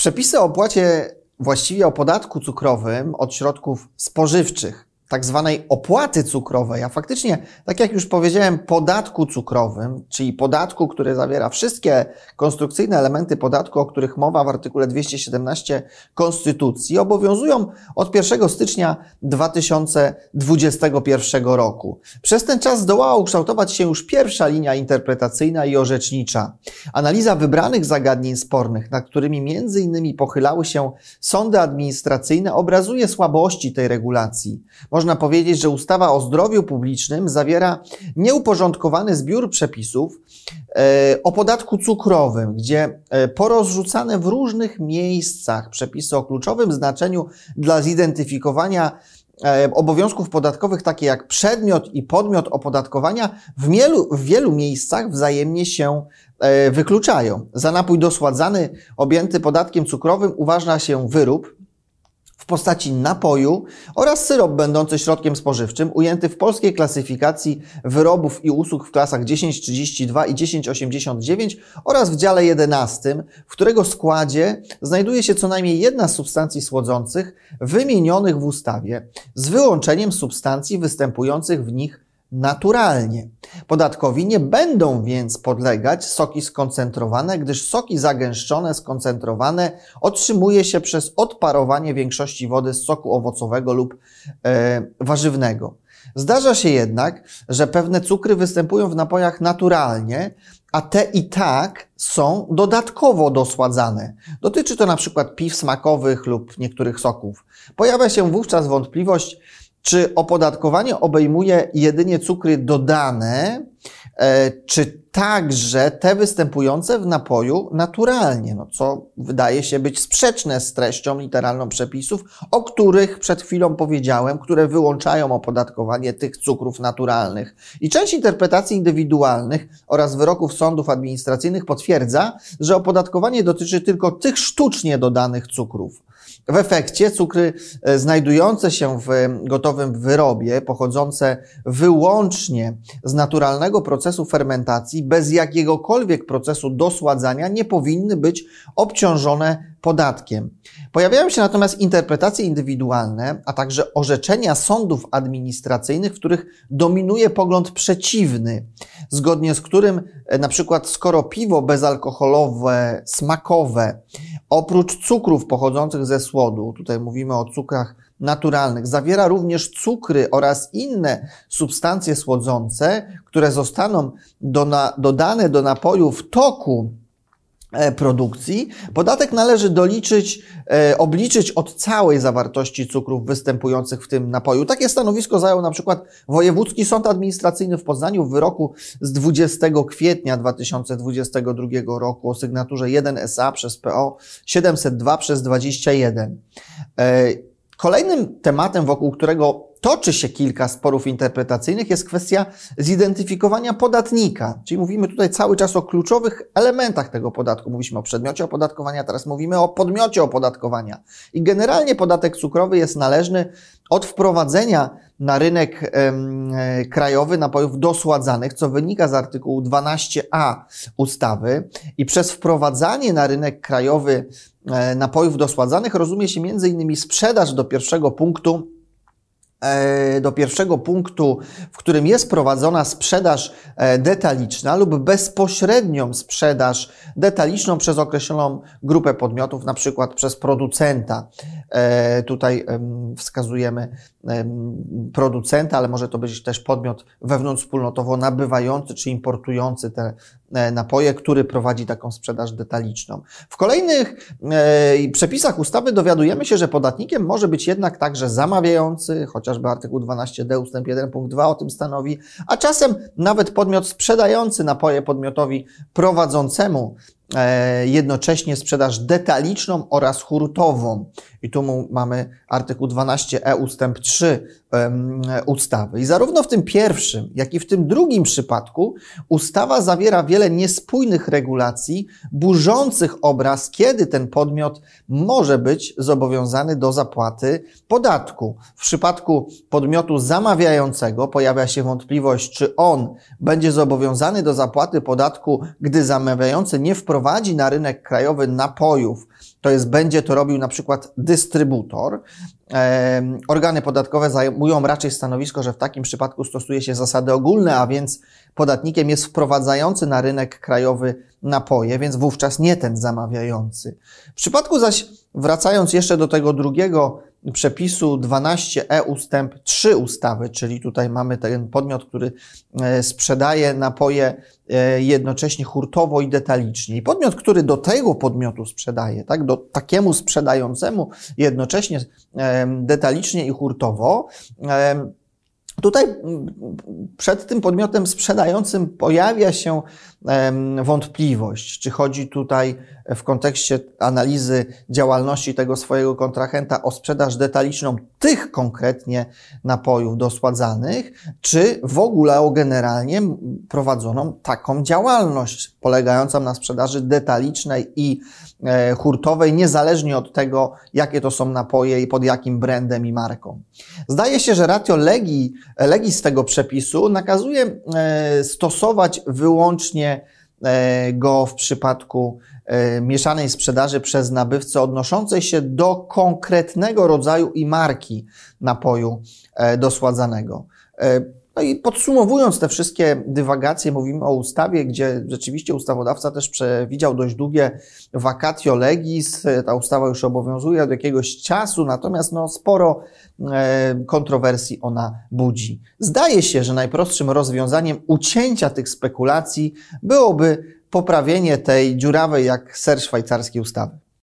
Przepisy o opłacie właściwie o podatku cukrowym od środków spożywczych tak zwanej opłaty cukrowej, a faktycznie, tak jak już powiedziałem, podatku cukrowym, czyli podatku, który zawiera wszystkie konstrukcyjne elementy podatku, o których mowa w artykule 217 Konstytucji, obowiązują od 1 stycznia 2021 roku. Przez ten czas zdołała ukształtować się już pierwsza linia interpretacyjna i orzecznicza. Analiza wybranych zagadnień spornych, nad którymi między innymi pochylały się sądy administracyjne, obrazuje słabości tej regulacji. Można powiedzieć, że ustawa o zdrowiu publicznym zawiera nieuporządkowany zbiór przepisów e, o podatku cukrowym, gdzie e, porozrzucane w różnych miejscach przepisy o kluczowym znaczeniu dla zidentyfikowania e, obowiązków podatkowych, takie jak przedmiot i podmiot opodatkowania, w wielu, w wielu miejscach wzajemnie się wykluczają. Za napój dosładzany, objęty podatkiem cukrowym uważa się wyrób, postaci napoju oraz syrop będący środkiem spożywczym ujęty w polskiej klasyfikacji wyrobów i usług w klasach 1032 i 1089 oraz w dziale 11, w którego składzie znajduje się co najmniej jedna z substancji słodzących wymienionych w ustawie, z wyłączeniem substancji występujących w nich naturalnie. Podatkowi nie będą więc podlegać soki skoncentrowane, gdyż soki zagęszczone, skoncentrowane otrzymuje się przez odparowanie większości wody z soku owocowego lub e, warzywnego. Zdarza się jednak, że pewne cukry występują w napojach naturalnie, a te i tak są dodatkowo dosładzane. Dotyczy to na przykład piw smakowych lub niektórych soków. Pojawia się wówczas wątpliwość, czy opodatkowanie obejmuje jedynie cukry dodane, e, czy także te występujące w napoju naturalnie, no co wydaje się być sprzeczne z treścią literalną przepisów, o których przed chwilą powiedziałem, które wyłączają opodatkowanie tych cukrów naturalnych. I część interpretacji indywidualnych oraz wyroków sądów administracyjnych potwierdza, że opodatkowanie dotyczy tylko tych sztucznie dodanych cukrów. W efekcie cukry e, znajdujące się w e, gotowym wyrobie, pochodzące wyłącznie z naturalnego procesu fermentacji, bez jakiegokolwiek procesu dosładzania nie powinny być obciążone podatkiem. Pojawiają się natomiast interpretacje indywidualne, a także orzeczenia sądów administracyjnych, w których dominuje pogląd przeciwny, zgodnie z którym e, na przykład skoro piwo bezalkoholowe, smakowe, oprócz cukrów pochodzących ze słodu, tutaj mówimy o cukrach naturalnych. Zawiera również cukry oraz inne substancje słodzące, które zostaną do na, dodane do napoju w toku e, produkcji. Podatek należy doliczyć, e, obliczyć od całej zawartości cukrów występujących w tym napoju. Takie stanowisko zajął na przykład Wojewódzki Sąd Administracyjny w Poznaniu w wyroku z 20 kwietnia 2022 roku o sygnaturze 1 SA przez PO 702 przez 21. Kolejnym tematem, wokół którego toczy się kilka sporów interpretacyjnych, jest kwestia zidentyfikowania podatnika. Czyli mówimy tutaj cały czas o kluczowych elementach tego podatku. Mówiliśmy o przedmiocie opodatkowania, teraz mówimy o podmiocie opodatkowania. I generalnie podatek cukrowy jest należny od wprowadzenia na rynek e, krajowy napojów dosładzanych, co wynika z artykułu 12a ustawy i przez wprowadzanie na rynek krajowy e, napojów dosładzanych rozumie się m.in. sprzedaż do pierwszego punktu e, do pierwszego punktu, w którym jest prowadzona sprzedaż detaliczna lub bezpośrednią sprzedaż detaliczną przez określoną grupę podmiotów, na przykład przez producenta E, tutaj wskazujemy producenta, ale może to być też podmiot wewnątrzwspólnotowo nabywający czy importujący te e, napoje, który prowadzi taką sprzedaż detaliczną. W kolejnych e, przepisach ustawy dowiadujemy się, że podatnikiem może być jednak także zamawiający, chociażby artykuł 12d ust. 1 punkt 2 o tym stanowi, a czasem nawet podmiot sprzedający napoje podmiotowi prowadzącemu E, jednocześnie sprzedaż detaliczną oraz hurtową. I tu mamy artykuł 12e e ustęp 3 ustawy. I zarówno w tym pierwszym, jak i w tym drugim przypadku ustawa zawiera wiele niespójnych regulacji, burzących obraz, kiedy ten podmiot może być zobowiązany do zapłaty podatku. W przypadku podmiotu zamawiającego pojawia się wątpliwość, czy on będzie zobowiązany do zapłaty podatku, gdy zamawiający nie wprowadza wprowadzi na rynek krajowy napojów, to jest będzie to robił na przykład dystrybutor, organy podatkowe zajmują raczej stanowisko, że w takim przypadku stosuje się zasady ogólne, a więc podatnikiem jest wprowadzający na rynek krajowy napoje, więc wówczas nie ten zamawiający. W przypadku zaś, wracając jeszcze do tego drugiego przepisu 12e e ustęp 3 ustawy, czyli tutaj mamy ten podmiot, który e, sprzedaje napoje e, jednocześnie hurtowo i detalicznie. I podmiot, który do tego podmiotu sprzedaje, tak, do takiemu sprzedającemu jednocześnie detalicznie i hurtowo, Tutaj przed tym podmiotem sprzedającym pojawia się wątpliwość, czy chodzi tutaj w kontekście analizy działalności tego swojego kontrahenta o sprzedaż detaliczną tych konkretnie napojów dosładzanych, czy w ogóle o generalnie prowadzoną taką działalność polegającą na sprzedaży detalicznej i e, hurtowej, niezależnie od tego, jakie to są napoje i pod jakim brandem i marką. Zdaje się, że ratio legii legis tego przepisu nakazuje e, stosować wyłącznie e, go w przypadku e, mieszanej sprzedaży przez nabywcę odnoszącej się do konkretnego rodzaju i marki napoju dosładzanego. No i podsumowując te wszystkie dywagacje, mówimy o ustawie, gdzie rzeczywiście ustawodawca też przewidział dość długie vacatio legis. Ta ustawa już obowiązuje od jakiegoś czasu, natomiast no sporo e, kontrowersji ona budzi. Zdaje się, że najprostszym rozwiązaniem ucięcia tych spekulacji byłoby poprawienie tej dziurawej jak ser szwajcarskiej ustawy.